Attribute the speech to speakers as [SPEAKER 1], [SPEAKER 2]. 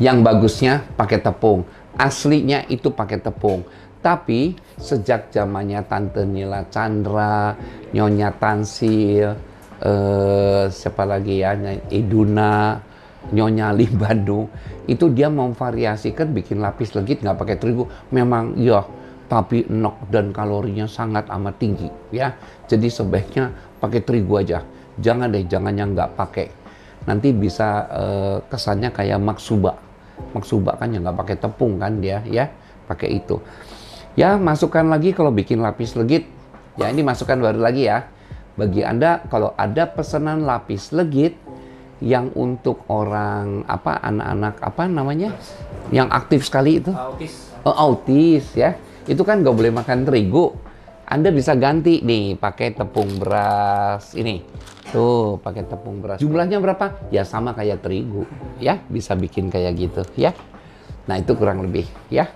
[SPEAKER 1] Yang bagusnya pakai tepung. Aslinya itu pakai tepung. Tapi sejak zamannya Tante Nila Chandra, Nyonya Tansil, eh, siapa lagi ya, Iduna, Nyonya Lim Bandung, itu dia memvariasikan bikin lapis legit nggak pakai terigu. Memang ya, tapi enak dan kalorinya sangat amat tinggi ya. Jadi sebaiknya pakai terigu aja. Jangan deh, jangan yang nggak pakai. Nanti bisa eh, kesannya kayak maksuba maksubak kan ya nggak pakai tepung kan dia ya pakai itu ya masukkan lagi kalau bikin lapis legit ya ini masukkan baru lagi ya bagi anda kalau ada pesanan lapis legit yang untuk orang apa anak-anak apa namanya yang aktif sekali itu autis oh, autis ya itu kan nggak boleh makan terigu anda bisa ganti nih pakai tepung beras ini Tuh, pakai tepung beras. Jumlahnya berapa? Ya sama kayak terigu, ya. Bisa bikin kayak gitu, ya. Nah, itu kurang lebih, ya.